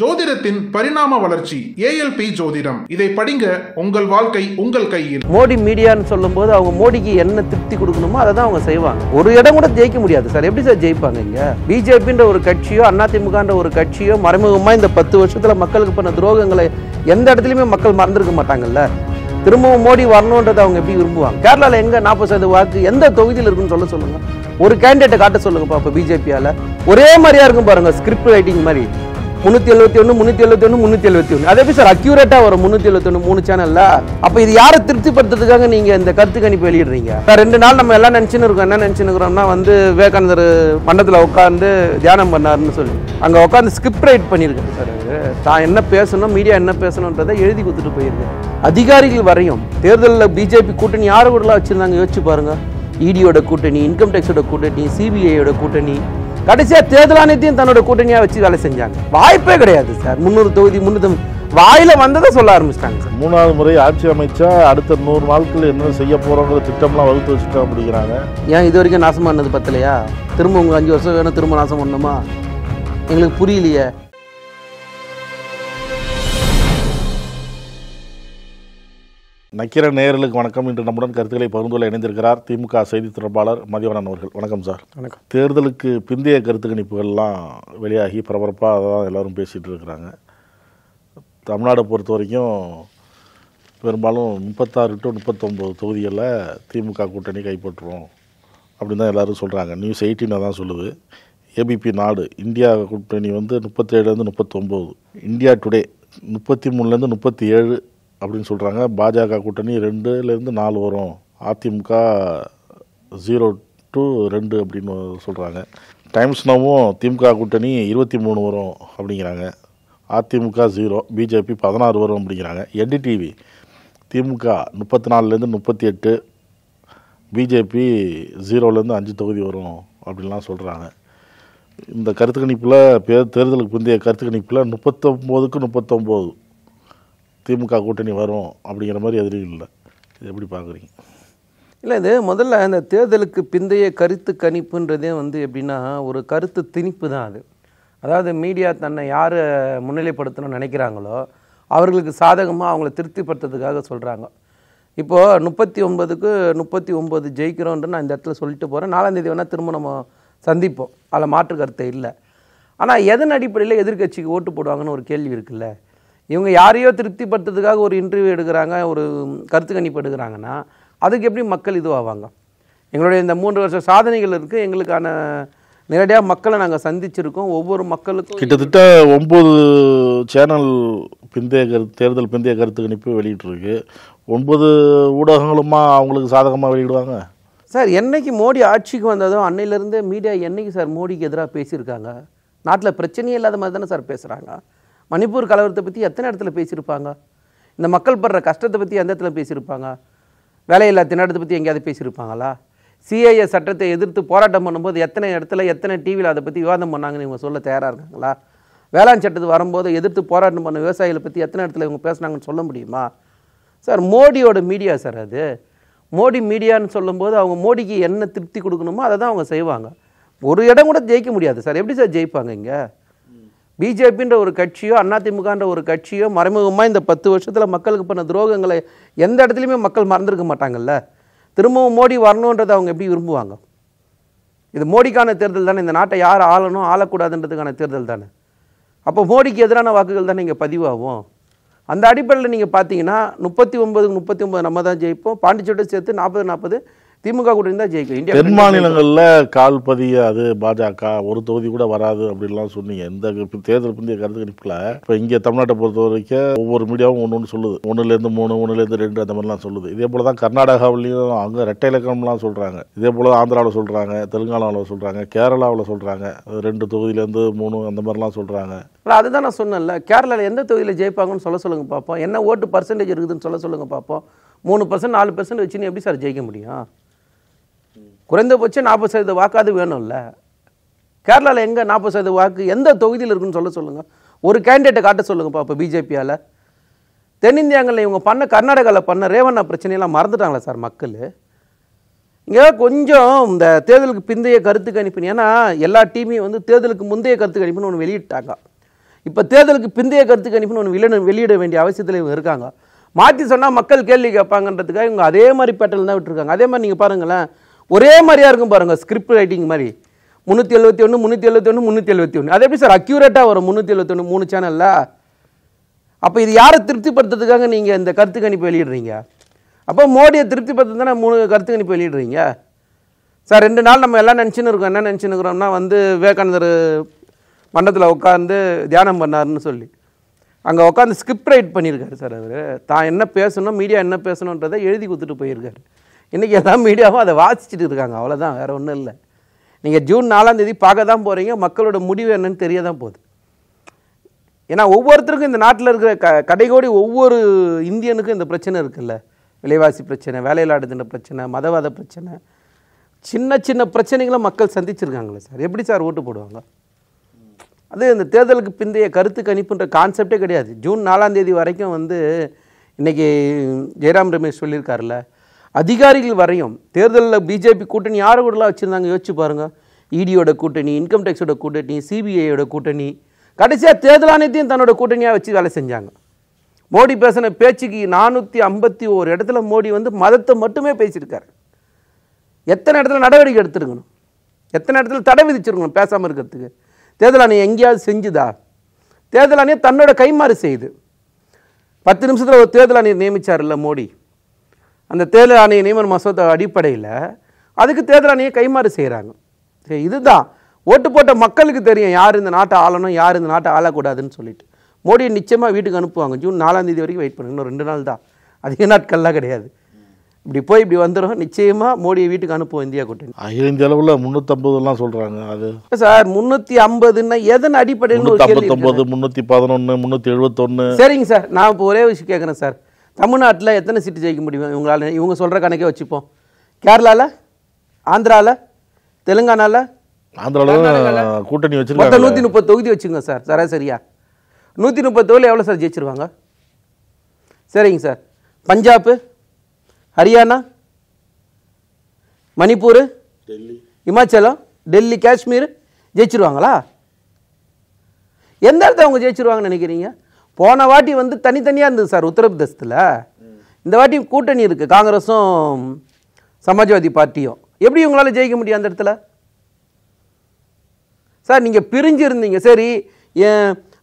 ஜோதிடத்தின் பரிணாம வளர்ச்சி ஏஎல்பி ஜோதிடம் இதை படிங்க உங்கள் வாழ்க்கை உங்கள் கையில் மோடி மீடியான்னு சொல்லும் போது அவங்க மோடிக்கு என்ன திருப்தி கொடுக்கணுமோ அதை தான் அவங்க செய்வாங்க ஒரு இடம் கூட ஜெயிக்க முடியாது சார் எப்படி சார் ஜெயிப்பாங்க இங்க பிஜேபின்ற ஒரு கட்சியோ அதிமுகன்ற ஒரு கட்சியோ மறைமுகமா இந்த பத்து வருஷத்துல மக்களுக்கு பண்ண துரோகங்களை எந்த இடத்துலயுமே மக்கள் மறந்துருக்க மாட்டாங்கல்ல திரும்பவும் மோடி வரணுன்றதை அவங்க எப்படி விரும்புவாங்க கேரளாவில் எங்க நாற்பது சதவீத வாக்கு எந்த தொகுதியில் இருக்குன்னு சொல்ல சொல்லுங்க ஒரு கேண்டிடேட்டை காட்ட சொல்லுங்க பாப்பா பிஜேபியால ஒரே மாதிரியா இருக்கும் பாருங்க ஸ்கிரிப்ட் ரைட்டிங் மாதிரி முந்நூற்றி எழுபத்தி ஒன்று முந்நூற்றி எழுபத்தி ஒன்று முந்நூற்றி எழுபத்தி ஒன்று அதே சார் அக்யூரேட்டாக வரும் முந்நூற்றி எழுபத்தொன்று மூணு சேனலில் அப்போ இது யாரை திருப்திப்படுத்துறதுக்காக நீங்கள் இந்த கருத்து கணிப்பு வெளியிடுறீங்க சார் ரெண்டு நாள் நம்ம எல்லாம் நினச்சின்னு இருக்கோம் என்ன நினச்சின்னு இருக்கிறோம்னா வந்து விவேகானந்தர் மண்டத்தில் உட்காந்து தியானம் பண்ணாருன்னு சொல்லி அங்கே உட்காந்து ஸ்கிரிப்ட் ரைட் பண்ணியிருக்கேன் சார் தான் என்ன பேசணும் மீடியா என்ன பேசணுன்றதை எழுதி கொடுத்துட்டு போயிருக்கேன் அதிகாரிகள் வரையும் தேர்தலில் பிஜேபி கூட்டணி யார் கூடலாம் வச்சுருந்தாங்க யோசிச்சு பாருங்கள் இடியோட e கூட்டணி இன்கம் டேக்ஸோட கூட்டணி சிபிஐயோட கூட்டணி கடைசியாக தேர்தலாணையத்தையும் தன்னோட கூட்டணியாக வச்சு வேலை செஞ்சாங்க வாய்ப்பே கிடையாது சார் முந்நூறு தொகுதி முந்நூற்றி வாயில வந்ததை சொல்ல ஆரம்பிச்சிட்டாங்க சார் மூணாவது முறை ஆட்சி அமைச்சா அடுத்த நூறு நாட்கள் என்ன செய்ய போகிறோங்கிற திட்டம்லாம் வகுத்து வச்சுட்டா அப்படிங்கிறாங்க ஏன் இது வரைக்கும் நாசமானது பத்தலையா திரும்ப உங்கள் அஞ்சு வருஷம் வேணும் திரும்ப நாசம் பண்ணணுமா எங்களுக்கு புரியலையே நக்கிர நேர்களுக்கு வணக்கம் இன்று நம்முடன் கருத்துக்களை பகிர்ந்துள்ள இணைந்திருக்கிறார் திமுக செய்தி தொடர்பாளர் மதியவனன் அவர்கள் வணக்கம் சார் வணக்கம் தேர்தலுக்கு பிந்தைய கருத்து கணிப்புகள்லாம் வெளியாகி பரபரப்பாக அதான் எல்லோரும் பேசிகிட்டு இருக்கிறாங்க தமிழ்நாடை பொறுத்த வரைக்கும் பெரும்பாலும் முப்பத்தாறு டு முப்பத்தொம்பது தொகுதிகளில் திமுக கூட்டணி கைப்பற்றுவோம் அப்படின்னு தான் எல்லோரும் சொல்கிறாங்க நியூஸ் எயிட்டீனை தான் சொல்லுது ஏபிபி நாடு இந்தியா கூட்டணி வந்து முப்பத்தேழுலேருந்து முப்பத்தொம்போது இந்தியா டுடே முப்பத்தி மூணுலேருந்து முப்பத்தி ஏழு அப்படின்னு சொல்கிறாங்க பாஜக கூட்டணி ரெண்டுலேருந்து நாலு வரும் அதிமுக ஜீரோ டு ரெண்டு அப்படின்னு சொல்கிறாங்க டைம்ஸ் நோவும் திமுக கூட்டணி இருபத்தி மூணு வரும் அப்படிங்கிறாங்க அதிமுக ஜீரோ பிஜேபி பதினாறு வரும் அப்படிங்கிறாங்க என்டிடிவி திமுக முப்பத்தி நாலுலேருந்து முப்பத்தி எட்டு பிஜேபி ஜீரோலேருந்து அஞ்சு தொகுதி வரும் அப்படின்லாம் சொல்கிறாங்க இந்த கருத்து கணிப்பில் தேர்தலுக்கு பிந்தைய கருத்து கணிப்பில் முப்பத்தொம்போதுக்கு முப்பத்தொம்போது திமுக கூட்டணி வரும் அப்படிங்கிற மாதிரி எதிரிகள் இல்லை இது எப்படி பார்க்குறீங்க இல்லை இது முதல்ல அந்த தேர்தலுக்கு பிந்தைய கருத்து கணிப்புன்றதே வந்து எப்படின்னா ஒரு கருத்து திணிப்பு தான் அது அதாவது மீடியா தன்னை யார் முன்னிலைப்படுத்தணும்னு நினைக்கிறாங்களோ அவர்களுக்கு சாதகமாக அவங்கள திருப்திப்படுத்துறதுக்காக சொல்கிறாங்க இப்போது முப்பத்தி ஒன்பதுக்கு முப்பத்தி ஒம்பது ஜெயிக்கிறோன்ற நான் இந்த இடத்துல சொல்லிட்டு போகிறேன் நாலாந்தேதி வேணால் திரும்ப நம்ம சந்திப்போம் அதில் மாற்று கருத்தை இல்லை ஆனால் எதன் அடிப்படையில் எதிர்கட்சிக்கு ஓட்டு போடுவாங்கன்னு ஒரு கேள்வி இருக்குல்ல இவங்க யாரையோ திருப்திப்படுத்துறதுக்காக ஒரு இன்டர்வியூ எடுக்கிறாங்க ஒரு கருத்து கணிப்பு எடுக்கிறாங்கன்னா அதுக்கு எப்படி மக்கள் இதுவாவாங்க எங்களுடைய இந்த மூன்று வருஷ சாதனைகள் இருக்குது எங்களுக்கான நேரடியாக மக்களை நாங்கள் சந்திச்சிருக்கோம் ஒவ்வொரு மக்களுக்கும் கிட்டத்தட்ட ஒம்பது சேனல் பிந்தைய கருத்து தேர்தல் பிந்தைய கருத்து கணிப்பு வெளியிட்ருக்கு ஒன்பது ஊடகங்களுமா அவங்களுக்கு சாதகமாக வெளியிடுவாங்க சார் என்றைக்கு மோடி ஆட்சிக்கு வந்ததோ அன்னையிலேருந்து மீடியா என்றைக்கு சார் மோடிக்கு எதிராக பேசியிருக்காங்க நாட்டில் பிரச்சனையே இல்லாத மாதிரி தானே சார் பேசுகிறாங்க மணிப்பூர் கலவரத்தை பற்றி எத்தனை இடத்துல பேசியிருப்பாங்க இந்த மக்கள் படுற கஷ்டத்தை பற்றி எந்த இடத்துல பேசியிருப்பாங்க வேலையில்லா திண்டாட்டத்தை பற்றி எங்கேயாவது பேசியிருப்பாங்களா சிஐஏ சட்டத்தை எதிர்த்து போராட்டம் பண்ணும்போது எத்தனை இடத்துல எத்தனை டிவியில் அதை பற்றி விவாதம் பண்ணாங்கன்னு இவங்க சொல்ல தயாராக இருக்காங்களா வேளாண் சட்டத்தை வரும்போது எதிர்த்து போராட்டம் பண்ண விவசாயிகளை பற்றி எத்தனை இடத்துல இவங்க பேசுனாங்கன்னு சொல்ல முடியுமா சார் மோடியோட மீடியா சார் அது மோடி மீடியான்னு சொல்லும்போது அவங்க மோடிக்கு என்ன திருப்தி கொடுக்கணுமோ அதை தான் அவங்க செய்வாங்க ஒரு இடம் கூட ஜெயிக்க முடியாது சார் எப்படி சார் ஜெயிப்பாங்க இங்கே பிஜேபின்ற ஒரு கட்சியோ அதிமுகன்ற ஒரு கட்சியோ மறைமுகமாக இந்த பத்து வருஷத்தில் மக்களுக்கு பண்ண துரோகங்களை எந்த இடத்துலையுமே மக்கள் மறந்துருக்க மாட்டாங்கல்ல திரும்பவும் மோடி வரணுன்றதை அவங்க எப்படி விரும்புவாங்க இது மோடிக்கான தேர்தல் தானே இந்த நாட்டை யார் ஆளணும் ஆளக்கூடாதுன்றதுக்கான தேர்தல் தானே அப்போ மோடிக்கு எதிரான வாக்குகள் தானே இங்கே பதிவாகும் அந்த அடிப்படையில் நீங்கள் பார்த்தீங்கன்னா முப்பத்தி ஒம்பது முப்பத்தி ஒம்பது நம்ம தான் ஜெயிப்போம் பாண்டிச்சோட்டை சேர்த்து நாற்பது நாற்பது திமுக கூட இருந்தால் ஜெயிக்கும் இந்தியா தென் மாநிலங்களில் கால் பதிய அது பாஜக ஒரு தொகுதி கூட வராது அப்படின்லாம் சொன்னீங்க இந்த தேர்தல் பிந்தைய கருத்து கணிப்பில் இப்போ இங்கே தமிழ்நாட்டை பொறுத்த வரைக்கும் ஒவ்வொரு மீடியாவும் ஒன்று ஒன்று சொல்லுது ஒன்றுலேருந்து மூணு ஒன்றுலேருந்து ரெண்டு அந்த மாதிரிலாம் சொல்லுது இதே போல் தான் கர்நாடகாவிலையும் அங்கே ரெட்டை இலக்கணம்லாம் சொல்கிறாங்க இதே போல் ஆந்திராவில் சொல்கிறாங்க தெலுங்கானாவில் சொல்கிறாங்க கேரளாவில் சொல்கிறாங்க ரெண்டு தொகுதியிலேருந்து மூணு அந்த மாதிரிலாம் சொல்கிறாங்க அதுதான் நான் சொன்னேன்ல கேரளாவில் எந்த தொகுதியில் ஜெயிப்பாங்கன்னு சொல்ல சொல்லுங்கள் பார்ப்போம் என்ன ஓட்டு பர்சன்டேஜ் இருக்குதுன்னு சொல்ல சொல்லுங்கள் பார்ப்போம் மூணு பர்சன்ட் நாலு பர்சன்ட் வச்சுன்னு எப்படி சார் ஜெயிக்க முடியும் குறைந்தபட்சம் நாற்பது சதவீத வாக்காது வேணும்ல கேரளாவில் எங்கே நாற்பது சதவீத வாக்கு எந்த தொகுதியில் இருக்குன்னு சொல்ல சொல்லுங்கள் ஒரு கேண்டிடேட்டை காட்ட சொல்லுங்கப்பா இப்போ பிஜேபியால் தென்னிந்தியாங்களில் இவங்க பண்ண கர்நாடகாவில் பண்ண ரேவண்ணா பிரச்சனையெல்லாம் மறந்துட்டாங்களா சார் மக்கள் இங்கே கொஞ்சம் இந்த தேர்தலுக்கு பிந்தைய கருத்து கணிப்பு ஏன்னா எல்லா டீமையும் வந்து தேர்தலுக்கு முந்தைய கருத்து கணிப்புன்னு ஒன்று வெளியிட்டாங்க இப்போ தேர்தலுக்கு பிந்தைய கருத்து கணிப்புன்னு ஒன்று வெளியிட வெளியிட வேண்டிய அவசியத்தில் இவங்க இருக்காங்க மாற்றி சொன்னால் மக்கள் கேள்வி கேட்பாங்கன்றதுக்காக இவங்க அதே மாதிரி பேட்டல் தான் விட்டுருக்காங்க அதே மாதிரி நீங்கள் பாருங்களேன் ஒரே மாதிரியாக இருக்கும் பாருங்கள் ஸ்கிரிப்ட் ரைட்டிங் மாதிரி முந்நூற்றி எழுபத்தி ஒன்று முன்னூற்றி எழுபத்தி ஒன்று முந்நூற்றி எழுபத்தி ஒன்று அது எப்படி சார் அக்யூரேட்டாக வரும் முந்நூற்றி எழுபத்தி ஒன்று மூணு சேனலில் அப்போ இது யாரை திருப்திப்படுத்துறதுக்காக நீங்கள் இந்த கருத்து கணிப்பு வெளியிடுறீங்க அப்போ மோடியை திருப்திப்படுத்து தானே மூணு கருத்து கணிப்பு வெளியிடுறீங்க சார் ரெண்டு நாள் நம்ம எல்லாம் நினச்சின்னு இருக்கோம் என்ன நினச்சின்னு இருக்கிறோம்னா வந்து விவேகானந்தர் மண்டத்தில் உட்காந்து தியானம் பண்ணாருன்னு சொல்லி அங்கே உட்காந்து ஸ்கிரிப்ட் ரைட் பண்ணியிருக்காரு சார் அவர் தான் என்ன பேசணும் மீடியா என்ன பேசணுன்றதை எழுதி கொடுத்துட்டு போயிருக்காரு இன்றைக்கி எல்லாம் மீடியாவும் அதை வாசிச்சுட்டு இருக்காங்க அவ்வளோதான் வேறு ஒன்றும் இல்லை நீங்கள் ஜூன் நாலாந்தேதி பார்க்க தான் போகிறீங்க மக்களோட முடிவு என்னன்னு தெரிய தான் போகுது ஏன்னா ஒவ்வொருத்தருக்கும் இந்த நாட்டில் இருக்கிற க கடைகோடி ஒவ்வொரு இந்தியனுக்கும் இந்த பிரச்சனை இருக்குல்ல விலைவாசி பிரச்சனை வேலையில்லாடுதின பிரச்சனை மதவாத பிரச்சனை சின்ன சின்ன பிரச்சனைகளும் மக்கள் சந்திச்சிருக்காங்களே சார் எப்படி சார் ஓட்டு போடுவாங்க அது இந்த தேர்தலுக்கு பிந்தைய கருத்து கணிப்புன்ற கான்செப்டே கிடையாது ஜூன் நாலாம் தேதி வரைக்கும் வந்து இன்றைக்கி ஜெயராம் ரமேஷ் சொல்லியிருக்காருல்ல அதிகாரிகள் வரையும் தேர்தலில் பிஜேபி கூட்டணி யாரை கூடலாம் வச்சுருந்தாங்க யோசிச்சு பாருங்கள் இடியோட e கூட்டணி இன்கம் டேக்ஸோட கூட்டணி சிபிஐயோட கூட்டணி கடைசியாக தேர்தல் ஆணையத்தையும் தன்னோட கூட்டணியாக வச்சு வேலை செஞ்சாங்க மோடி பேசின பேச்சுக்கு நானூற்றி ஐம்பத்தி ஒரு இடத்துல மோடி வந்து மதத்தை மட்டுமே பேசியிருக்காரு எத்தனை இடத்துல நடவடிக்கை எடுத்துருக்கணும் எத்தனை இடத்துல தடை விதிச்சிருக்கணும் பேசாமல் இருக்கிறதுக்கு தேர்தல் ஆணையம் எங்கேயாவது செஞ்சுதா தேர்தல் ஆணையம் தன்னோட கைமாறு செய்யுது பத்து நிமிஷத்தில் ஒரு தேர்தல் ஆணையர் இல்லை மோடி அந்த தேர்தல் ஆணைய நியமன மசோதா அடிப்படையில் அதுக்கு தேர்தல் ஆணையை கைமாறு செய்கிறாங்க சரி இதுதான் ஓட்டு போட்ட மக்களுக்கு தெரியும் யார் இந்த நாட்டை ஆளணும் யார் இந்த நாட்டை ஆளக்கூடாதுன்னு சொல்லிட்டு மோடியை நிச்சயமாக வீட்டுக்கு அனுப்புவாங்க ஜூன் நாலாம் தேதி வரைக்கும் வெயிட் பண்ணுங்க இன்னும் ரெண்டு நாள் தான் அதிக நாட்கள்லாம் கிடையாது இப்படி போய் இப்படி வந்துடும் நிச்சயமாக மோடியை வீட்டுக்கு அனுப்புவோம் இந்தியா கூட்டணி அகில இந்திய அளவில் முந்நூற்றம்பதுலாம் சொல்கிறாங்க அது சார் முந்நூற்றி ஐம்பதுன்னா எதன் அடிப்படையில் முந்நூற்றி பதினொன்று முந்நூற்றி எழுபத்தொன்று சரிங்க சார் நான் இப்போ ஒரே விஷயம் கேட்குறேன் சார் தமிழ்நாட்டில் எத்தனை சீட்டு ஜெயிக்க முடியும் இவங்களால் இவங்க சொல்கிற கணக்கே வச்சுப்போம் கேரளாவில் ஆந்திராவில் தெலுங்கானாவில் ஆந்திராவில் கூட்டணி வச்சு மொத்தம் நூற்றி முப்பது தொகுதி வச்சுங்க சார் சராசரியாக நூற்றி முப்பது தொகுதியில் எவ்வளோ சார் ஜெயிச்சிருவாங்க சரிங்க சார் பஞ்சாப் ஹரியானா மணிப்பூர் டெல்லி இமாச்சலம் டெல்லி காஷ்மீர் ஜெயிச்சிருவாங்களா எந்த இடத்த அவங்க ஜெயிச்சிருவாங்கன்னு நினைக்கிறீங்க போன வாட்டி வந்து தனித்தனியாக இருந்தது சார் உத்தரப்பிரதேசத்தில் இந்த வாட்டி கூட்டணி இருக்குது காங்கிரஸும் சமாஜ்வாதி பார்ட்டியும் எப்படி உங்களால் ஜெயிக்க முடியும் அந்த இடத்துல சார் நீங்கள் பிரிஞ்சு இருந்தீங்க சரி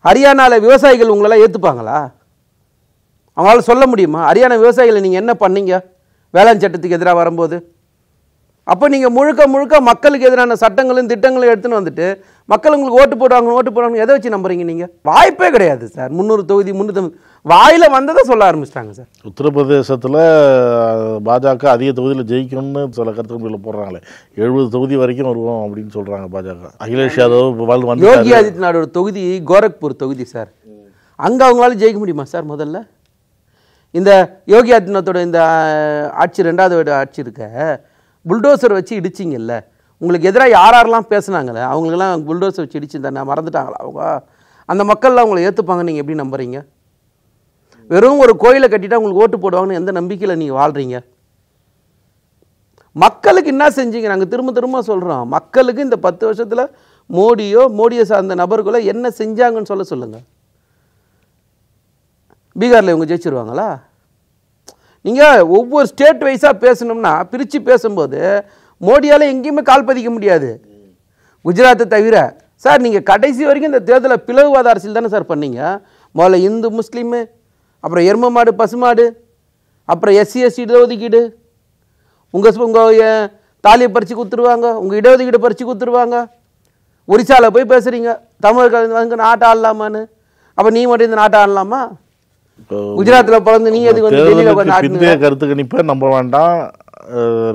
ஹரியானாவில் விவசாயிகள் உங்களெல்லாம் ஏற்றுப்பாங்களா அவங்களால சொல்ல முடியுமா ஹரியானா விவசாயிகளை நீங்கள் என்ன பண்ணீங்க வேளாண் சட்டத்துக்கு எதிராக வரும்போது அப்போ நீங்கள் முழுக்க முழுக்க மக்களுக்கு எதிரான சட்டங்களும் திட்டங்களும் எடுத்துன்னு வந்துட்டு மக்கள் உங்களுக்கு ஓட்டு போடுவாங்க ஓட்டு போடுவாங்க எதை வச்சு நம்புறீங்க நீங்கள் வாய்ப்பே கிடையாது சார் முந்நூறு தொகுதி முந்நூற்றி வாயில் வந்ததை சொல்ல ஆரம்பிச்சிட்டாங்க சார் உத்தரப்பிரதேசத்தில் பாஜக அதிக தொகுதியில் ஜெயிக்கணும்னு சில கருத்துக்கள் போடுறாங்களே எழுபது தொகுதி வரைக்கும் வருவோம் அப்படின்னு சொல்கிறாங்க பாஜக அகிலேஷ் யாதவ் யோகி ஆதித்யநாடோட தொகுதி கோரக்பூர் தொகுதி சார் அங்கே அவங்களால ஜெயிக்க முடியுமா சார் முதல்ல இந்த யோகி ஆதித்யநாத்தோட இந்த ஆட்சி ரெண்டாவது ஆட்சி இருக்க புல்டோசர் வச்சு இடிச்சிங்கல்ல உங்களுக்கு எதிராக யார் யாரெல்லாம் பேசுனாங்களே அவங்களுக்கெல்லாம் புல்டோசர் வச்சு இடிச்சிருந்தானே மறந்துட்டாங்களா அவங்க அந்த மக்கள்லாம் அவங்களை ஏற்றுப்பாங்க நீங்கள் எப்படி நம்புறீங்க வெறும் ஒரு கோயிலை கட்டிட்டா உங்களுக்கு ஓட்டு போடுவாங்கன்னு எந்த நம்பிக்கையில் நீங்கள் வாழ்கிறீங்க மக்களுக்கு என்ன செஞ்சீங்க நாங்கள் திரும்ப திரும்ப சொல்கிறோம் மக்களுக்கு இந்த பத்து வருஷத்தில் மோடியோ மோடியை சார்ந்த நபர்களோ என்ன செஞ்சாங்கன்னு சொல்ல சொல்லுங்கள் பீகாரில் இவங்க ஜெயிச்சிருவாங்களா நீங்கள் ஒவ்வொரு ஸ்டேட் வைஸாக பேசணும்னா பிரித்து பேசும்போது மோடியால் எங்கேயுமே கால் பதிக்க முடியாது குஜராத்தை தவிர சார் நீங்கள் கடைசி வரைக்கும் இந்த தேர்தலை பிளவுவாத அரசியல் தானே சார் பண்ணீங்க முதல்ல இந்து முஸ்லீமு அப்புறம் எரும மாடு பசுமாடு அப்புறம் எஸ்சி எஸ்சி இடஒதுக்கீடு உங்கள் உங்கள் தாலியை பறித்து கொடுத்துருவாங்க உங்கள் இடஒதுக்கீடு பறித்து கொடுத்துருவாங்க ஒரிசாவில் போய் பேசுகிறீங்க தமிழர்கள் நாட்டை ஆடலாமான்னு அப்போ நீ மட்டும் இந்த நாட்டை ஆடலாமா குஜராத்தில் பிறந்து நீ எதுக்கு வந்து டெல்லியில் பிந்தைய கருத்து கணிப்பை நம்ப வேண்டாம்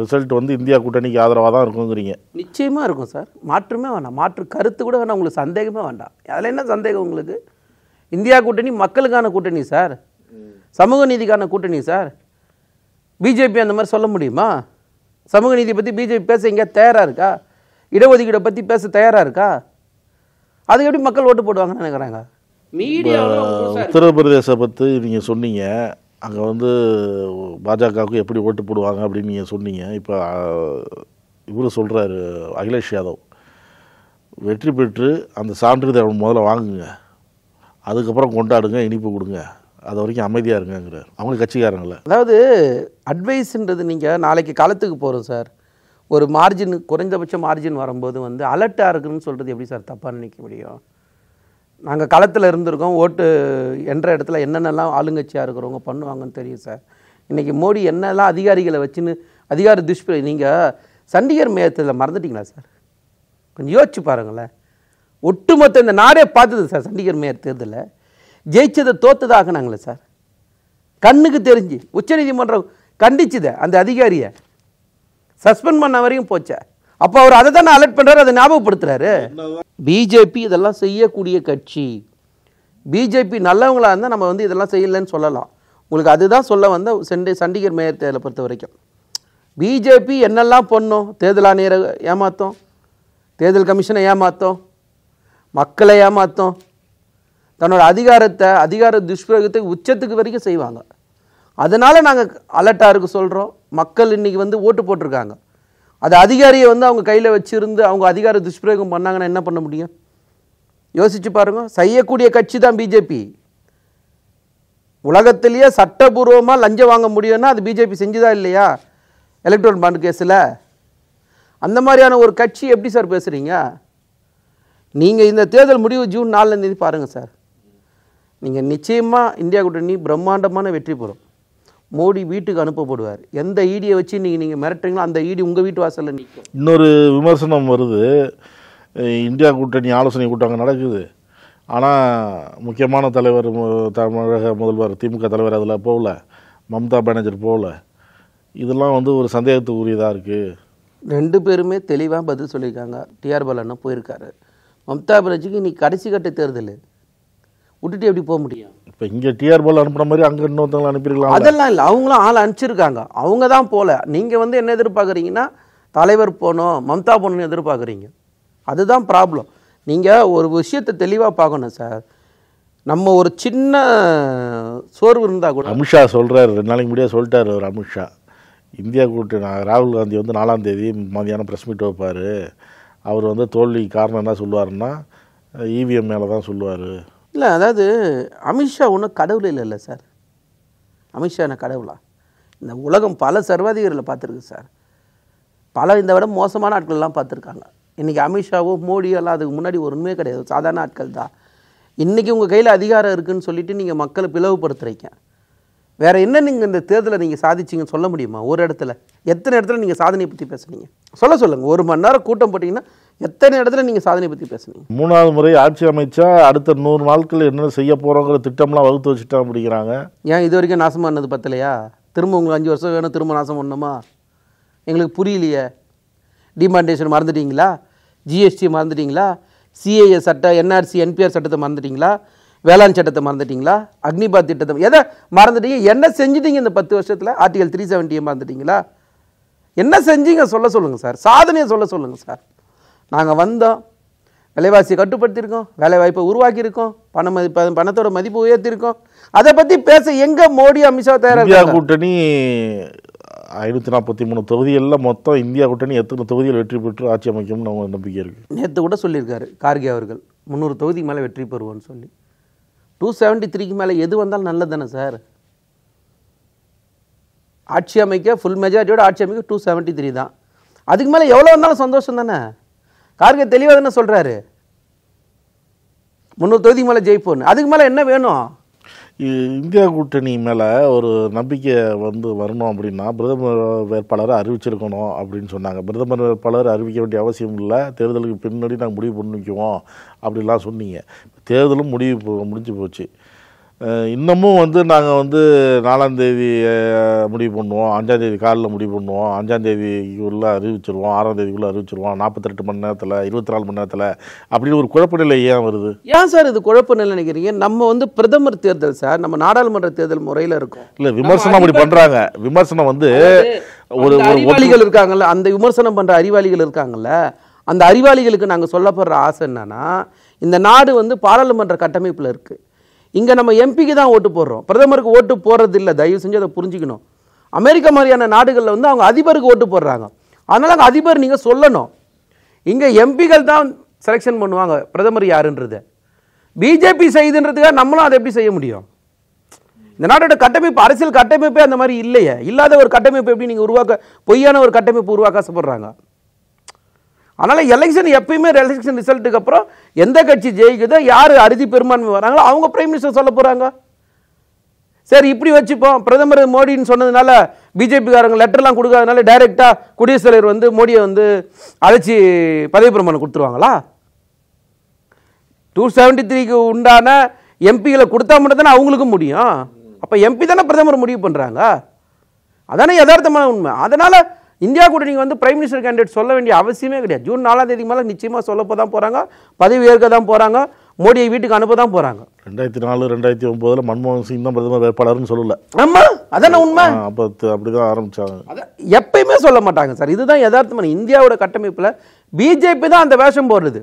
ரிசல்ட் வந்து இந்தியா கூட்டணிக்கு ஆதரவாக தான் இருக்குங்கிறீங்க நிச்சயமாக இருக்கும் சார் மாற்றுமே வேண்டாம் மாற்று கருத்து கூட வேணாம் உங்களுக்கு சந்தேகமே வேண்டாம் அதில் என்ன சந்தேகம் உங்களுக்கு இந்தியா கூட்டணி மக்களுக்கான கூட்டணி சார் சமூக நீதிக்கான கூட்டணி சார் பிஜேபி அந்த மாதிரி சொல்ல முடியுமா சமூக நீதியை பற்றி பிஜேபி பேச எங்கேயா தயாராக இருக்கா இடஒதுக்கீடை பற்றி பேச தயாராக இருக்கா அது எப்படி மக்கள் ஓட்டு போடுவாங்கன்னு நினைக்கிறாங்க உத்தரப்பிரதேச பற்றி நீங்கள் சொன்னீங்க அங்கே வந்து பாஜகவுக்கு எப்படி ஓட்டு போடுவாங்க அப்படின்னு நீங்கள் சொன்னீங்க இப்போ இவரு சொல்கிறாரு அகிலேஷ் யாதவ் வெற்றி பெற்று அந்த சான்றிதழ் முதல்ல வாங்குங்க அதுக்கப்புறம் கொண்டாடுங்க இனிப்பு கொடுங்க அது வரைக்கும் அமைதியாக இருங்கிறார் அவங்களுக்கு கட்சிக்காரங்கள அதாவது அட்வைஸுன்றது நீங்கள் நாளைக்கு காலத்துக்கு போகிறோம் சார் ஒரு மார்ஜின் குறைந்தபட்ச மார்ஜின் வரும்போது வந்து அலர்ட்டாக இருக்குன்னு சொல்கிறது எப்படி சார் தப்பாக நினைக்க முடியும் நாங்கள் களத்தில் இருந்திருக்கோம் ஓட்டு என்ற இடத்துல என்னென்னலாம் ஆளுங்கட்சியாக இருக்கிறவங்க பண்ணுவாங்கன்னு தெரியும் சார் இன்றைக்கி மோடி என்னெல்லாம் அதிகாரிகளை வச்சுன்னு அதிகார துஷ்பிர நீங்கள் சண்டிகர் மேயத்தில் மறந்துட்டிங்களா சார் கொஞ்சம் யோசிச்சு பாருங்களேன் ஒட்டுமொத்த இந்த நாடே பார்த்தது சார் சண்டிகர் மேயர் தேர்தலில் ஜெயிச்சதை தோத்ததாக்குனாங்களே சார் கண்ணுக்கு தெரிஞ்சு உச்சநீதிமன்றம் கண்டிச்சுத அந்த அதிகாரியை சஸ்பெண்ட் பண்ண வரையும் போச்சேன் அப்போ அவர் அதை தானே அலர்ட் பண்ணுறாரு அதை ஞாபகப்படுத்துறாரு பிஜேபி இதெல்லாம் செய்யக்கூடிய கட்சி பிஜேபி நல்லவங்களாக இருந்தால் நம்ம வந்து இதெல்லாம் செய்யலைன்னு சொல்லலாம் உங்களுக்கு அதுதான் சொல்ல வந்த சென்டை சண்டிகர் மேயர் தேர்தலை பொறுத்த வரைக்கும் பிஜேபி என்னெல்லாம் பண்ணும் தேர்தல் ஆணையரை ஏமாற்றும் தேர்தல் கமிஷனை ஏமாற்றும் மக்களை ஏமாற்றும் தன்னோட அதிகாரத்தை அதிகார துஷ்பிரயோகத்தை உச்சத்துக்கு வரைக்கும் செய்வாங்க அதனால் நாங்கள் அலர்ட்டாக இருக்க சொல்கிறோம் மக்கள் இன்றைக்கி வந்து ஓட்டு போட்டிருக்காங்க அது அதிகாரியை வந்து அவங்க கையில் வச்சுருந்து அவங்க அதிகார துஷ்பிரயோகம் பண்ணாங்கன்னா என்ன பண்ண முடியும் யோசிச்சு பாருங்க செய்யக்கூடிய கட்சி தான் பிஜேபி உலகத்திலேயே சட்டபூர்வமாக லஞ்சம் வாங்க முடியும்னா அது பிஜேபி செஞ்சுதா இல்லையா எலக்ட்ரான் பாண்டு கேஸில் அந்த மாதிரியான ஒரு கட்சி எப்படி சார் பேசுகிறீங்க நீங்கள் இந்த தேர்தல் முடிவு ஜூன் நாலுலேருந்து பாருங்கள் சார் நீங்கள் நிச்சயமாக இந்தியா கூட்டணி பிரம்மாண்டமான வெற்றி பெறும் மோடி வீட்டுக்கு அனுப்பப்படுவார் எந்த ஈடியை வச்சு நீங்கள் நீங்கள் மிரட்டுறீங்களோ அந்த ஈடி உங்கள் வீட்டு வாசலில் நிற்கும் இன்னொரு விமர்சனம் வருது இந்தியா கூட்டணி ஆலோசனை கூட்டம் நடக்குது ஆனால் முக்கியமான தலைவர் தமிழக முதல்வர் திமுக தலைவர் அதில் போகல மம்தா பானர்ஜி போகல இதெல்லாம் வந்து ஒரு சந்தேகத்துக்கு உரியதாக இருக்குது ரெண்டு பேருமே தெளிவாக பதில் சொல்லியிருக்காங்க டிஆர் பாலன்னா போயிருக்காரு மம்தா பானர்ஜிக்கு நீ கடைசி கட்ட தேர்தல் விட்டுட்டு எப்படி போக முடியும் இப்போ இங்கே டிஆர் போல் அனுப்புற மாதிரி அங்கே இன்னொருத்தவங்களை அனுப்பியிருக்கலாம் அதெல்லாம் இல்லை அவங்களும் ஆள் அனுப்பிச்சிருக்காங்க அவங்க தான் போகல நீங்கள் வந்து என்ன எதிர்பார்க்குறீங்கன்னா தலைவர் போகணும் மம்தா போகணுன்னு எதிர்பார்க்குறீங்க அதுதான் ப்ராப்ளம் நீங்கள் ஒரு விஷயத்தை தெளிவாக பார்க்கணும் சார் நம்ம ஒரு சின்ன சோர்வு இருந்தால் கூட அமித்ஷா சொல்கிறார் ரெண்டு நாளைக்கு முடியாது சொல்லிட்டார் ஒரு அமித்ஷா இந்தியா கூட்டு நான் ராகுல் காந்தி வந்து நாலாம் தேதி மதியானம் ப்ரெஸ் மீட் வைப்பார் அவர் வந்து தோல்விக்கு காரணம் என்ன சொல்லுவார்னா இவிஎம் மேலே தான் சொல்லுவார் இல்லை அதாவது அமித்ஷா ஒன்றும் கடவுள் இல்லை இல்லை சார் அமித்ஷா என்ன கடவுளா இந்த உலகம் பல சர்வாதிகாரில் பார்த்துருக்கு சார் பல இந்த விட மோசமான ஆட்கள்லாம் பார்த்துருக்காங்க இன்றைக்கி அமித்ஷாவோ எல்லாம் அதுக்கு முன்னாடி ஒரு உண்மையே கிடையாது சாதாரண ஆட்கள் தான் இன்றைக்கி உங்கள் கையில் அதிகாரம் இருக்குதுன்னு சொல்லிவிட்டு நீங்கள் மக்களை பிளவுபடுத்துறீங்க வேறு என்ன நீங்கள் இந்த தேர்தலை நீங்கள் சாதிச்சிங்கன்னு சொல்ல முடியுமா ஒரு இடத்துல எத்தனை இடத்துல நீங்கள் சாதனை பற்றி பேசுனீங்க சொல்ல சொல்லுங்கள் ஒரு மணி நேரம் கூட்டம் போட்டிங்கன்னா எத்தனை இடத்துல நீங்கள் சாதனை பற்றி பேசுனீங்க மூணாவது முறை ஆட்சி அமைச்சா அடுத்த நூறு நாட்கள் என்ன செய்ய போகிறோங்கிற திட்டம்லாம் வகுத்து வச்சுட்டோம் அப்படிங்கிறாங்க ஏன் இது வரைக்கும் நாசமானது பத்தலையா திரும்ப உங்களுக்கு அஞ்சு வருஷம் வேணும் திரும்ப நாசம் பண்ணணுமா எங்களுக்கு புரியலையே டிமாண்டேஷன் மறந்துட்டீங்களா ஜிஎஸ்டி மறந்துட்டீங்களா சிஏஏ சட்டம் என்ஆர்சி என்பிஆர் சட்டத்தை மறந்துட்டீங்களா வேளாண் சட்டத்தை மறந்துட்டீங்களா அக்னிபாத் திட்டத்தை எதை மறந்துட்டீங்க என்ன செஞ்சுட்டீங்க இந்த பத்து வருஷத்தில் ஆர்டிகல் த்ரீ செவன்ட்டியை மறந்துட்டீங்களா என்ன செஞ்சீங்க சொல்ல சொல்லுங்கள் சார் சாதனையை சொல்ல சொல்லுங்கள் சார் நாங்கள் வந்தோம் விலைவாசியை கட்டுப்படுத்தியிருக்கோம் வேலை வாய்ப்பை உருவாக்கியிருக்கோம் பண மதிப்பு பணத்தோட மதிப்பு உயர்த்தியிருக்கோம் அதை பற்றி பேச எங்கே மோடி அமித்ஷா தயாராக கூட்டணி ஐநூற்றி நாற்பத்தி மூணு தொகுதிகளில் மொத்தம் இந்தியா கூட்டணி எத்தனை தொகுதியில் வெற்றி பெற்று ஆட்சி அமைக்கும்னு அவங்க நம்பிக்கை இருக்குது நேற்று கூட சொல்லியிருக்காரு கார்கே அவர்கள் முந்நூறு தொகுதிக்கு மேலே வெற்றி பெறுவோம்னு சொல்லி டூ செவன்ட்டி த்ரீக்கு மேலே எது வந்தாலும் நல்லது தானே சார் ஆட்சி அமைக்க ஃபுல் மெஜாரிட்டியோட ஆட்சி அமைக்க டூ செவன்ட்டி த்ரீ தான் அதுக்கு மேலே எவ்வளோ வந்தாலும் சந்தோஷம் தானே கார்கே தெளிவாக தானே சொல்கிறாரு முன்னூறு தொகுதி மேலே ஜெயிப்போன்னு அதுக்கு மேலே என்ன வேணும் இந்தியா கூட்டணி மேலே ஒரு நம்பிக்கை வந்து வரணும் அப்படின்னா பிரதமர் வேட்பாளரை அறிவிச்சிருக்கணும் அப்படின்னு சொன்னாங்க பிரதமர் வேட்பாளர் அறிவிக்க வேண்டிய அவசியம் இல்லை தேர்தலுக்கு பின்னாடி நாங்கள் முடிவு பண்ணிக்குவோம் அப்படிலாம் சொன்னீங்க தேர்தலும் முடிவு முடிஞ்சு போச்சு இன்னமும் வந்து நாங்கள் வந்து நாலாந்தேதி முடிவு பண்ணுவோம் அஞ்சாந்தேதி காலில் முடிவு பண்ணுவோம் அஞ்சாந்தேதிக்குள்ளே அறிவிச்சிருவோம் ஆறாந்தேதிக்குள்ள அறிவிச்சிருவோம் நாற்பத்தெட்டு மணி நேரத்தில் இருபத்தி நாலு மணி நேரத்தில் அப்படின்னு ஒரு குழப்ப நிலை ஏன் வருது ஏன் சார் இது குழப்ப நிலை நினைக்கிறீங்க நம்ம வந்து பிரதமர் தேர்தல் சார் நம்ம நாடாளுமன்ற தேர்தல் முறையில் இருக்கும் இல்லை விமர்சனம் அப்படி பண்ணுறாங்க விமர்சனம் வந்து ஒரு அறிவாளிகள் இருக்காங்கல்ல அந்த விமர்சனம் பண்ணுற அறிவாளிகள் இருக்காங்கல்ல அந்த அறிவாளிகளுக்கு நாங்கள் சொல்லப்படுற ஆசை என்னன்னா இந்த நாடு வந்து பாராளுமன்ற கட்டமைப்பில் இருக்குது இங்கே நம்ம எம்பிக்கு தான் ஓட்டு போடுறோம் பிரதமருக்கு ஓட்டு போடுறது இல்லை தயவு செஞ்சு அதை புரிஞ்சுக்கணும் அமெரிக்க மாதிரியான நாடுகளில் வந்து அவங்க அதிபருக்கு ஓட்டு போடுறாங்க அதனால் அங்கே அதிபர் நீங்கள் சொல்லணும் இங்கே எம்பிகள் தான் செலெக்ஷன் பண்ணுவாங்க பிரதமர் யாருன்றத பிஜேபி செய்துன்றதுக்காக நம்மளும் அதை எப்படி செய்ய முடியும் இந்த நாட்டோட கட்டமைப்பு அரசியல் கட்டமைப்பே அந்த மாதிரி இல்லையே இல்லாத ஒரு கட்டமைப்பு எப்படி நீங்கள் உருவாக்க பொய்யான ஒரு கட்டமைப்பு உருவாக்க ஆசைப்படுறாங்க அதனால் எலெக்ஷன் எப்பயுமே எலெக்ஷன் ரிசல்ட்டுக்கு அப்புறம் எந்த கட்சி ஜெயிக்குதோ யார் அறுதி பெரும்பான்மை வராங்களோ அவங்க பிரைம் மினிஸ்டர் சொல்ல போகிறாங்க சரி இப்படி வச்சுப்போம் பிரதமர் மோடின்னு சொன்னதுனால பிஜேபிக்காரங்க லெட்டர்லாம் கொடுக்காதனால டைரெக்டாக குடியரசுத் தலைவர் வந்து மோடியை வந்து அழைச்சி பதவி பிரமாணம் கொடுத்துருவாங்களா டூ செவன்டி த்ரீக்கு உண்டான எம்பிகளை கொடுத்தா மட்டும் தானே அவங்களுக்கும் முடியும் அப்போ எம்பி தானே பிரதமர் முடிவு பண்ணுறாங்க அதானே யதார்த்தமான உண்மை அதனால் இந்தியா கூட நீங்கள் வந்து பிரைம் மினிஸ்டர் கேண்டிடேட் சொல்ல வேண்டிய அவசியமே கிடையாது ஜூன் நாலாம் தேதி மேலே நிச்சயமாக சொல்லப்போ தான் போகிறாங்க பதவி ஏற்க தான் போகிறாங்க மோடியை வீட்டுக்கு அனுப்ப தான் போகிறாங்க ரெண்டாயிரத்தி நாலு ரெண்டாயிரத்தி ஒம்போதில் மன்மோகன் சிங் தான் பிரதமர் வேட்பாளர்னு சொல்லல ஆமா அதான உண்மை அப்போ அப்படிதான் ஆரம்பிச்சாங்க எப்பயுமே சொல்ல மாட்டாங்க சார் இதுதான் யதார்த்தமான இந்தியாவோட கட்டமைப்பில் பிஜேபி தான் அந்த வேஷம் போடுறது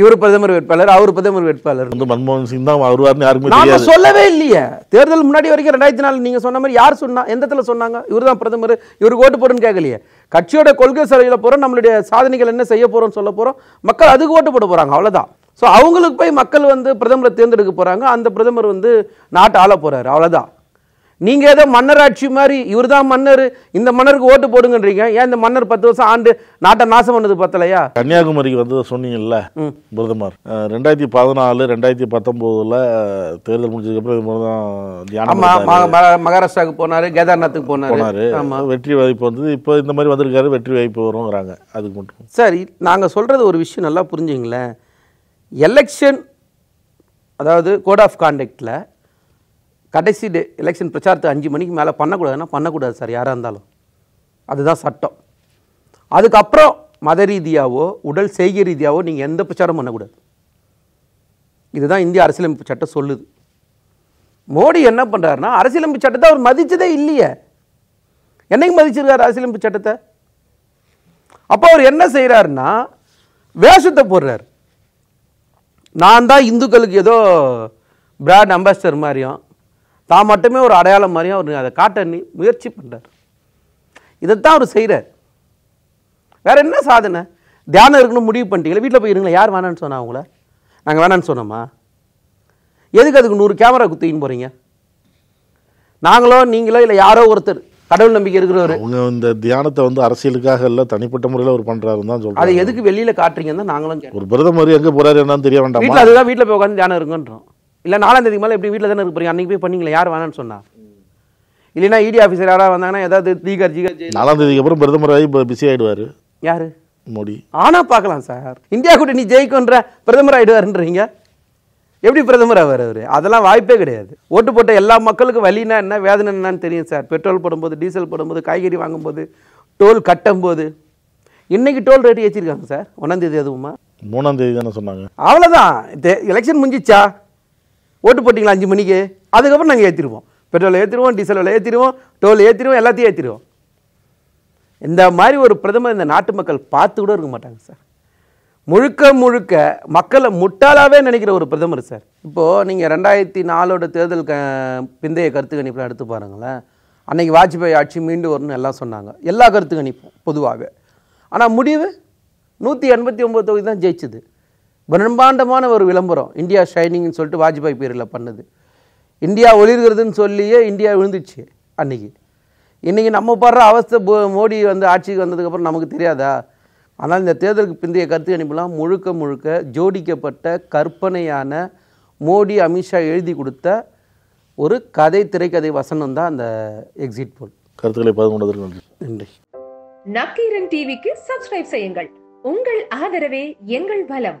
இவர் பிரதமர் வேட்பாளர் அவர் பிரதமர் வேட்பாளர் வந்து மன்மோகன் சிங் தான் வருவார்னு யாருமே நாம சொல்லவே இல்லையே தேர்தல் முன்னாடி வரைக்கும் ரெண்டாயிரத்தி நாலு நீங்கள் சொன்ன மாதிரி யார் சொன்னா எந்த இடத்துல சொன்னாங்க இவர் தான் பிரதமர் இவருக்கு ஓட்டு போடுன்னு கேட்கலையே கட்சியோட கொள்கை சலையில போகிறோம் நம்மளுடைய சாதனைகள் என்ன செய்ய போகிறோம்னு சொல்ல போகிறோம் மக்கள் அதுக்கு ஓட்டு போட போகிறாங்க அவ்வளோதான் ஸோ அவங்களுக்கு போய் மக்கள் வந்து பிரதமரை தேர்ந்தெடுக்க போகிறாங்க அந்த பிரதமர் வந்து நாட்டு ஆள போகிறாரு அவ்வளோதான் நீங்கள் ஏதோ மன்னராட்சி மாதிரி இவர் தான் மன்னர் இந்த மன்னருக்கு ஓட்டு போடுங்கன்றீங்க ஏன் இந்த மன்னர் பத்து வருஷம் ஆண்டு நாட்டை நாசம் பண்ணது பத்தலையா கன்னியாகுமரிக்கு வந்து சொன்னீங்கல்ல பிரதமர் ரெண்டாயிரத்தி பதினாலு ரெண்டாயிரத்தி பத்தொம்போதில் தேர்தல் முடிஞ்சதுக்கப்புறம் மகாராஷ்டிராவுக்கு போனார் கேதார்நாத்துக்கு போனார் வெற்றி வாய்ப்பு வந்து இப்போ இந்த மாதிரி வந்திருக்காரு வெற்றி வாய்ப்பு வருங்கிறாங்க அதுக்கு மட்டும் சரி நாங்கள் சொல்கிறது ஒரு விஷயம் நல்லா புரிஞ்சுங்களேன் எலெக்ஷன் அதாவது கோட் ஆஃப் கான்டக்டில் கடைசி டே எலெக்ஷன் பிரச்சாரத்தை அஞ்சு மணிக்கு மேலே பண்ணக்கூடாதுன்னா பண்ணக்கூடாது சார் யாராக இருந்தாலும் அதுதான் சட்டம் அதுக்கப்புறம் மத ரீதியாகவோ உடல் செய்கை ரீதியாகவோ நீங்கள் எந்த பிரச்சாரம் பண்ணக்கூடாது இதுதான் இந்திய அரசியலமைப்பு சட்டம் சொல்லுது மோடி என்ன பண்ணுறாருனா அரசியலமைப்பு சட்டத்தை அவர் மதித்ததே இல்லையே என்னைக்கு மதிச்சிருக்காரு அரசியலமைப்பு சட்டத்தை அப்போ அவர் என்ன செய்கிறாருன்னா வேஷத்தை போடுறார் நான் தான் இந்துக்களுக்கு ஏதோ பிராண்ட் அம்பாசிடர் மாதிரியும் தான் மட்டுமே ஒரு அடையாளம் மாதிரியும் அவர் அதை காட்ட முயற்சி பண்ணுறார் இதைத்தான் அவர் செய்கிறார் வேறு என்ன சாதனை தியானம் இருக்குன்னு முடிவு பண்ணிட்டீங்களே வீட்டில் போய் இருங்களா யார் வேணான்னு சொன்னா அவங்கள நாங்கள் வேணான்னு சொன்னோமா எதுக்கு அதுக்கு நூறு கேமரா குத்திக்கின்னு போகிறீங்க நாங்களோ நீங்களோ இல்லை யாரோ ஒருத்தர் கடவுள் நம்பிக்கை இருக்கிறவர் இந்த தியானத்தை வந்து அரசியலுக்காக இல்லை தனிப்பட்ட முறையில் ஒரு பண்ணுறாரு தான் சொல்கிறேன் அதை எதுக்கு வெளியில் காட்டுறீங்கன்னு நாங்களும் ஒரு பிரதமர் எங்கே போகிறாரு என்னன்னு தெரிய வேண்டாம் வீட்டில் அதுதான் வீட்டில் போய் உட்காந்து தியானம் இருக்குன்றோம் இல்லை நாலாந்தேதி மேலே எப்படி வீட்டில் தானே இருக்க போறீங்க அன்றைக்கி போய் பண்ணீங்களா யார் வேணான்னு சொன்னா இல்லைன்னா இடி ஆஃபீஸர் யாராவது வந்தாங்கன்னா ஏதாவது தீகர் ஜிகர் நாலாம் தேதிக்கு அப்புறம் பிரதமர் ஆகி பிஸி ஆகிடுவார் யார் மோடி ஆனால் பார்க்கலாம் சார் இந்தியா நீ ஜெயிக்குன்ற பிரதமர் ஆகிடுவாருன்றீங்க எப்படி பிரதமர் ஆவார் அவர் அதெல்லாம் வாய்ப்பே கிடையாது ஓட்டு போட்ட எல்லா மக்களுக்கும் வழினா என்ன வேதனை என்னன்னு தெரியும் சார் பெட்ரோல் போடும்போது டீசல் போடும்போது காய்கறி வாங்கும்போது டோல் கட்டும்போது இன்னைக்கு டோல் ரேட்டு ஏற்றிருக்காங்க சார் ஒன்றாந்தேதி அதுவுமா மூணாந்தேதி தானே சொன்னாங்க அவ்வளோதான் எலெக்ஷன் முடிஞ்சிச்சா ஓட்டு போட்டிங்களா அஞ்சு மணிக்கு அதுக்கப்புறம் நாங்கள் ஏற்றிடுவோம் பெட்ரோல் ஏற்றிடுவோம் டீசல் விலை ஏற்றிடுவோம் டோல் ஏற்றிடுவோம் எல்லாத்தையும் ஏற்றிடுவோம் இந்த மாதிரி ஒரு பிரதமர் இந்த நாட்டு மக்கள் பார்த்து கூட இருக்க மாட்டாங்க சார் முழுக்க முழுக்க மக்களை முட்டாளாகவே நினைக்கிற ஒரு பிரதமர் சார் இப்போது நீங்கள் ரெண்டாயிரத்தி நாலோட தேர்தல் க பிந்தைய கருத்து கணிப்பெலாம் எடுத்து பாருங்களேன் அன்றைக்கி வாஜ்பாய் ஆட்சி மீண்டு வரும்னு எல்லாம் சொன்னாங்க எல்லா கருத்து கணிப்பும் பொதுவாகவே ஆனால் முடிவு நூற்றி எண்பத்தி ஒம்பது தொகுதி தான் ஜெயிச்சுது பிரம்மாண்டமான ஒரு விளம்பரம் இந்தியா ஷைனிங்னு சொல்லிட்டு வாஜ்பாய் பேரில் பண்ணுது இந்தியா ஒளிர்கிறதுன்னு சொல்லியே இந்தியா விழுந்துச்சு அன்றைக்கி இன்றைக்கி நம்ம படுற அவஸ்தை மோடி வந்து ஆட்சிக்கு வந்ததுக்கப்புறம் நமக்கு தெரியாதா ஆனால் இந்த தேர்தலுக்கு பிந்தைய கருத்து கணிப்புலாம் முழுக்க முழுக்க ஜோடிக்கப்பட்ட கற்பனையான மோடி அமித்ஷா எழுதி கொடுத்த ஒரு கதை திரைக்கதை வசனம் தான் அந்த எக்ஸிட் போல் கருத்துக்களை நன்றி நக்கீரன் டிவிக்கு சப்ஸ்கிரைப் செய்யுங்கள் உங்கள் ஆதரவே எங்கள் பலம்